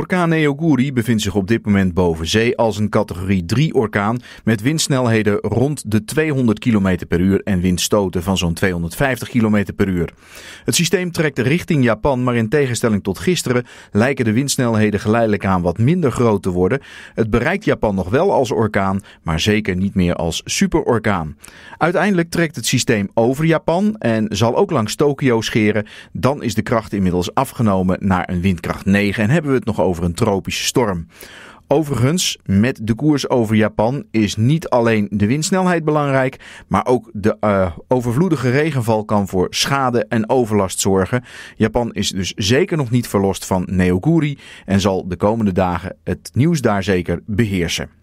Orkaan Neoguri bevindt zich op dit moment boven zee als een categorie 3 orkaan met windsnelheden rond de 200 km per uur en windstoten van zo'n 250 km per uur. Het systeem trekt richting Japan, maar in tegenstelling tot gisteren lijken de windsnelheden geleidelijk aan wat minder groot te worden. Het bereikt Japan nog wel als orkaan, maar zeker niet meer als superorkaan. Uiteindelijk trekt het systeem over Japan en zal ook langs Tokio scheren. Dan is de kracht inmiddels afgenomen naar een windkracht 9 en hebben we het nog over over een tropische storm. Overigens, met de koers over Japan is niet alleen de windsnelheid belangrijk, maar ook de eh, overvloedige regenval kan voor schade en overlast zorgen. Japan is dus zeker nog niet verlost van Neoguri en zal de komende dagen het nieuws daar zeker beheersen.